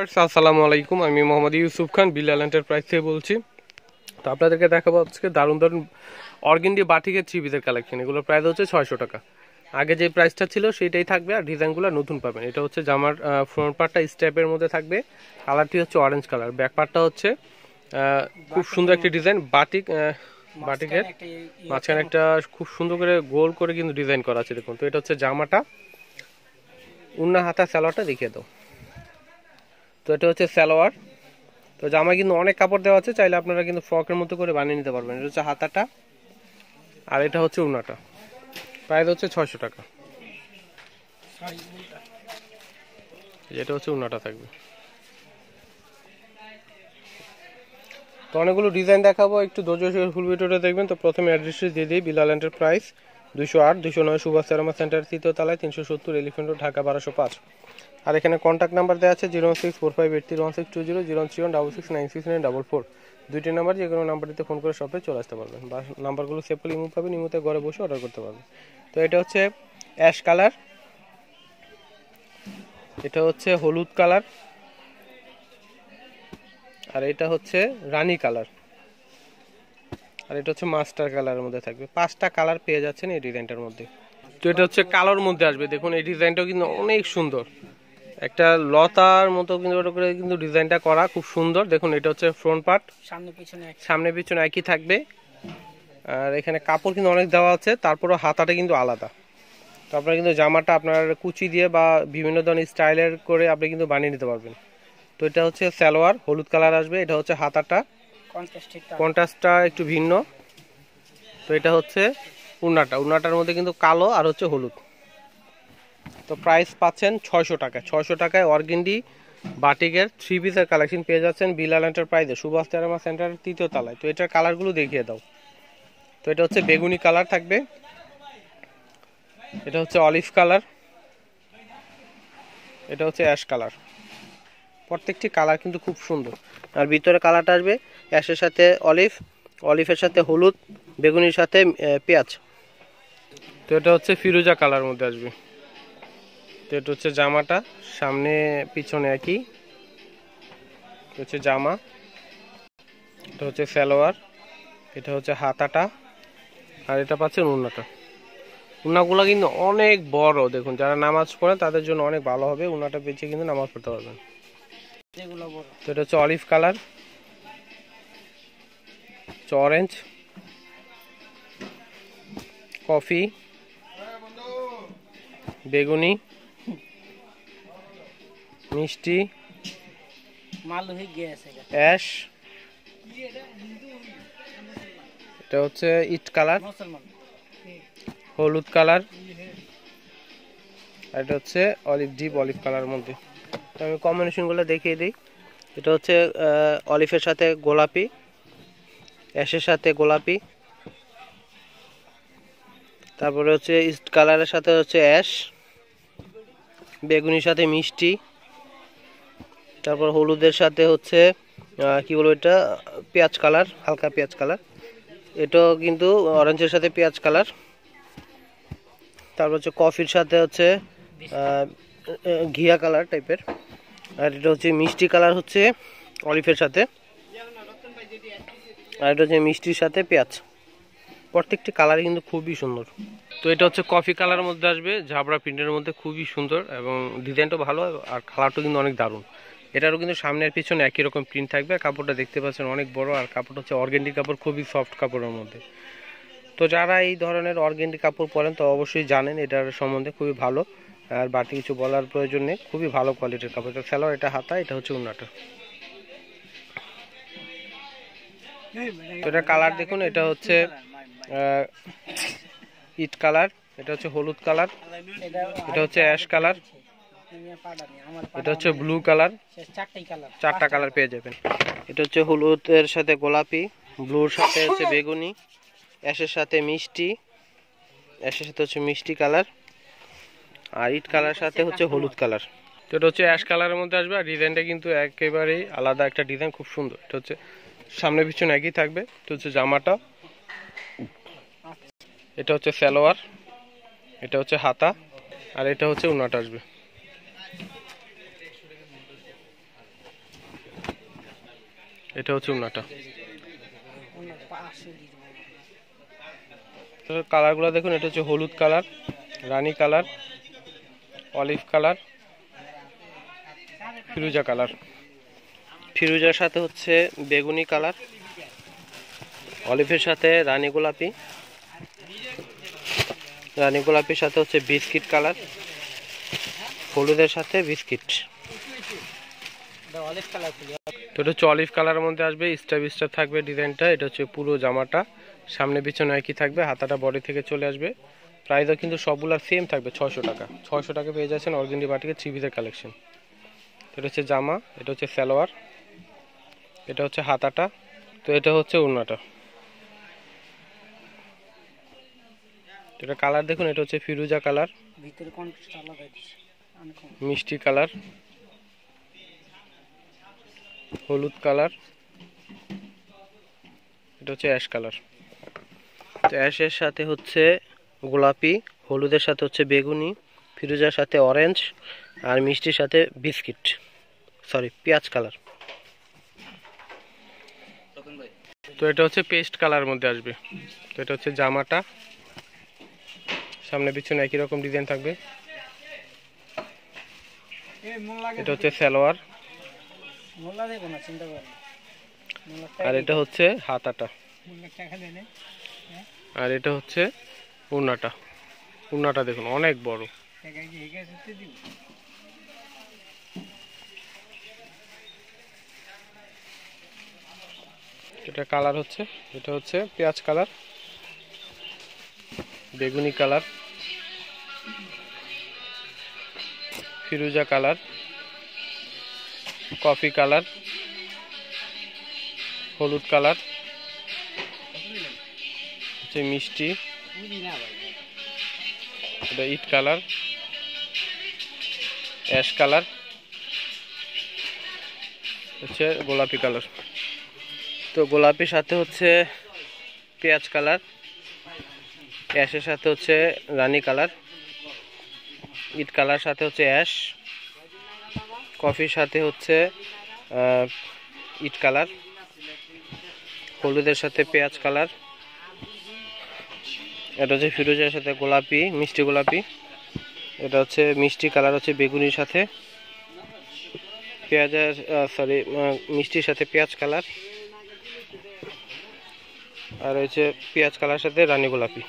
আসসালামু আলাইকুম আমি মোহাম্মদ ইউসুফ খান বিলাল এন্টারপ্রাইজ থেকে বলছি তো আপনাদেরকে দেখাবো আজকে দারুণ দারুণ অর্গেন্ডি বাটিকের চিবিদের কালেকশন এগুলোর প্রাইস হচ্ছে ছয়শো টাকা আগে যে প্রাইসটা ছিল সেটাই থাকবে আর ডিজাইনগুলো নতুন পাবেন এটা হচ্ছে জামার ফ্রন্ট পার্টটা স্টেপের মধ্যে থাকবে কালারটি হচ্ছে অরেঞ্জ কালার ব্যাক পার্টটা হচ্ছে খুব সুন্দর একটি ডিজাইন বাটিক বাটিকের ইয়ে মাঝখানে একটা খুব সুন্দর করে গোল করে কিন্তু ডিজাইন করা আছে দেখুন তো এটা হচ্ছে জামাটা উন্না হাতা স্যালোয়ারটা দেখিয়ে দাও তো এটা হচ্ছে সালোয়ার তো জামায় কিন্তু অনেক কাপড় দেওয়া আছে চাইলে আপনারা কিন্তু ফ্রকের মতো করে বানিয়ে নিতে পারবেন এটা হচ্ছে হাতাটা আর এটা হচ্ছে উনাটা প্রাইস হচ্ছে ছয়শো টাকা এটা হচ্ছে উনাটা থাকবে তো অনেকগুলো ডিজাইন দেখাবো একটু ধৈর্য ফুল ভিডিওটা দেখবেন তো প্রথমে অ্যাড্রেসটি দিয়ে দিই বিলালেন্ডের প্রাইস দুশো আট দুশো নয় সুভাষ সেরামা সেন্টার তৃতীয় তলায় তিনশো সত্তর এলিফেন্ট ঢাকা বারোশো পাঁচ আর এখানে কন্ট্যাক্ট নাম্বার দেওয়া আছে zero six four five eight three one six two zero zero three one double six nine six nine double four দুইটি নাম্বার যে কোনো নাম্বারটিতে ফোন করে শপে চলে আসতে পারবেন বা নাম্বারগুলো সেভ করে ইমু পাবেন ইমুতে ঘরে বসে অর্ডার করতে পারবেন তো এটা হচ্ছে অ্যাশ কালার এটা হচ্ছে হলুদ কালার আর এটা হচ্ছে রানি কালার আর এটা হচ্ছে মাস্টার কালারের মধ্যে থাকবে পাঁচটা কালার পেয়ে যাচ্ছেন এই ডিজাইনটার মধ্যে তো এটা হচ্ছে কালোর মধ্যে আসবে দেখুন এই ডিজাইনটাও কিন্তু অনেক সুন্দর একটা লতার মতো কিন্তু ওটা করে কিন্তু ডিজাইনটা করা খুব সুন্দর দেখুন এটা হচ্ছে ফ্রন্ট পার্ট সামনে পিছনে সামনে পিছনে একই থাকবে আর এখানে কাপড় কিন্তু অনেক দেওয়া আছে তারপরও হাতাটা কিন্তু আলাদা তো আপনারা কিন্তু জামাটা আপনার কুচি দিয়ে বা বিভিন্ন ধরনের স্টাইলের করে আপনি কিন্তু বানিয়ে নিতে পারবেন তো এটা হচ্ছে সালোয়ার হলুদ কালার আসবে এটা হচ্ছে হাতাটা কন্ট্রাস্টটা একটু ভিন্ন তো এটা হচ্ছে উন্নাটা উন্নাটার মধ্যে কিন্তু কালো আর হচ্ছে হলুদ তো প্রাইস পাচ্ছেন ছয়শো টাকা ছয়শো টাকায় অর্গেন্ডি বাটিকের থ্রি পিসের কালেকশন পেয়ে যাচ্ছেন বিলাল এন্টারপ্রাইজে সুভাষ চারমা সেন্টারের তৃতীয় তালায় তো এটার কালারগুলো দেখিয়ে দাও তো এটা হচ্ছে বেগুনি কালার থাকবে এটা হচ্ছে অলিভ কালার এটা হচ্ছে অ্যাশ কালার প্রত্যেকটি কালার কিন্তু খুব সুন্দর আর ভিতরে কালারটা আসবে অ্যাশের সাথে অলিভ অলিভের সাথে হলুদ বেগুনির সাথে পেঁয়াজ তো এটা হচ্ছে ফিরোজা কালার মধ্যে আসবে তো এটা হচ্ছে জামাটা সামনে পিছনে একই হচ্ছে জামা এটা হচ্ছে সালোয়ার এটা হচ্ছে হাতাটা আর এটা পাচ্ছেন উন্নাটা উন্নাগুলো কিন্তু অনেক বড় দেখুন যারা নামাজ পড়ে তাদের জন্য অনেক ভালো হবে উন্নাটা বেঁচে কিন্তু নামাজ পড়তে পারবেন তো এটা হচ্ছে অলিভ কালার অরেঞ্জ কফি বেগুনি মিষ্টি অ্যাশ এটা হচ্ছে ইট কালার হলুদ কালার আর এটা হচ্ছে অলিভ ডিপ অলিভ কালার মধ্যে আমি কম্বিনেশনগুলো দেখিয়ে দিই এটা হচ্ছে অলিভের সাথে গোলাপি অ্যাশের সাথে গোলাপি তারপরে হচ্ছে ইস্ট কালারের সাথে হচ্ছে অ্যাশ বেগুনির সাথে মিষ্টি তারপর হলুদের সাথে হচ্ছে কি বলবো এটা পেঁয়াজ কালার হালকা পেঁয়াজ কালার এটাও কিন্তু অরেঞ্জের সাথে পেঁয়াজ কালার তারপর হচ্ছে কফির সাথে হচ্ছে ঘিয়া কালার টাইপের আর এটা হচ্ছে মিষ্টি কালার হচ্ছে অলিফের সাথে আর এটা হচ্ছে মিষ্টির সাথে পেঁয়াজ প্রত্যেকটি কালার কিন্তু খুবই সুন্দর তো এটা হচ্ছে কফি কালার মধ্যে আসবে ঝাবড়া প্রিন্টের মধ্যে খুবই সুন্দর এবং ডিজাইনটা ভালো আর কালারটা কিন্তু অনেক দারুণ এটারও কিন্তু সামনের পিছনে একই রকম প্রিন্ট থাকবে কাপড়টা দেখতে পাচ্ছেন অনেক বড় আর কাপড়টা হচ্ছে অর্গেন্ডি কাপড় খুবই সফট কাপড়ের মধ্যে তো যারা এই ধরনের অর্গেন্ডি কাপড় পরেন তো অবশ্যই জানেন এটার সম্বন্ধে খুবই ভালো আর বাড়তি কিছু বলার প্রয়োজন নেই খুবই ভালো কোয়ালিটির কাপড় এটা স্যালোর এটা হাতা এটা হচ্ছে উন্নাটা এটা কালার দেখুন এটা হচ্ছে ইট কালার এটা হচ্ছে হলুদ কালার এটা হচ্ছে অ্যাশ কালার এটা হচ্ছে ব্লু কালার চারটা কালার পেয়ে যাবেন এটা হচ্ছে হলুদের সাথে গোলাপি ব্লুর সাথে হচ্ছে বেগুনি অ্যাশের সাথে মিষ্টি অ্যাশের সাথে হচ্ছে মিষ্টি কালার আর ইট কালার সাথে হচ্ছে হলুদ কালার এটা হচ্ছে অ্যাশ কালারের মধ্যে আসবে আর ডিজাইনটা কিন্তু একেবারেই আলাদা একটা ডিজাইন খুব সুন্দর এটা হচ্ছে সামনে পিছনে একই থাকবে এটা হচ্ছে জামাটা এটা হচ্ছে সালোয়ার এটা হচ্ছে হাতা আর এটা হচ্ছে উনাটা আসবে এটা হচ্ছে উন্নাটা কালারগুলো দেখুন এটা হচ্ছে হলুদ কালার রানী কালার অলিভ কালার ফিরুজা কালার ফিরুজার সাথে হচ্ছে বেগুনি কালার অলিভের সাথে রানী গোলাপি রানী গোলাপির সাথে হচ্ছে বিস্কিট কালার হলুদের সাথে বিস্কিট অলিভ কালার তো এটা হচ্ছে অলিভ কালারের মধ্যে আসবে স্টার স্টার থাকবে ডিজাইনটা এটা হচ্ছে পুরো জামাটা সামনে পিছনে একই থাকবে হাতাটা বডি থেকে চলে আসবে প্রাইসও কিন্তু সবগুলার সেম থাকবে ছশো টাকা ছশো টাকা পেয়ে যাচ্ছেন অর্গেন্ডি বাটিকে থ্রি পিসের কালেকশন এটা হচ্ছে জামা এটা হচ্ছে সালোয়ার এটা হচ্ছে হাতাটা তো এটা হচ্ছে তো এটা কালার দেখুন এটা হচ্ছে ফিরুজা কালার মিষ্টি কালার হলুদ কালার এটা হচ্ছে অ্যাশ কালার তো অ্যাশের সাথে হচ্ছে গোলাপি হলুদের সাথে হচ্ছে বেগুনি ফিরোজার সাথে অরেঞ্জ আর মিষ্টির সাথে বিস্কিট সরি পেঁয়াজ কালার তো এটা হচ্ছে পেস্ট কালার মধ্যে আসবে তো এটা হচ্ছে জামাটা সামনে পিছনে একই রকম ডিজাইন থাকবে এটা হচ্ছে সালোয়ার মোল্লা দেবো না চিন্তা করো হ্যাঁ। আর এটা হচ্ছে হাতাটা আর এটা হচ্ছে পূর্ণাটা পূর্ণাটা দেখুন অনেক বড় এটা কালার হচ্ছে এটা হচ্ছে পেঁয়াজ কালার বেগুনি কালার ফিরুজা কালার কফি কালার হলুদ কালার হচ্ছে মিষ্টি এটা ইট কালার অ্যাশ কালার হচ্ছে গোলাপি কালার তো গোলাপির সাথে হচ্ছে পেঁয়াজ কালার অ্যাশের সাথে হচ্ছে রানি কালার ইট কালার সাথে হচ্ছে অ্যাশ কফির সাথে হচ্ছে ইট কালার হলুদের সাথে পেঁয়াজ কালার এটা হচ্ছে ফিরোজের সাথে গোলাপি মিষ্টি গোলাপি এটা হচ্ছে মিষ্টি কালার হচ্ছে বেগুনির সাথে পেঁয়াজের সরি মিষ্টির সাথে পেঁয়াজ কালার আর হচ্ছে পেঁয়াজ কালার সাথে রানী গোলাপি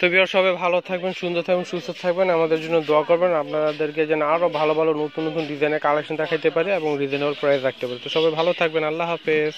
তো বিহার সবাই ভালো থাকবেন সুন্দর থাকবেন সুস্থ থাকবেন আমাদের জন্য দোয়া করবেন আপনাদেরকে যেন আরও ভালো ভালো নতুন নতুন ডিজাইনের কালেকশন দেখাতে পারে এবং রিজনেবল প্রাইস রাখতে পারে তো সবাই ভালো থাকবেন আল্লাহ হাফেজ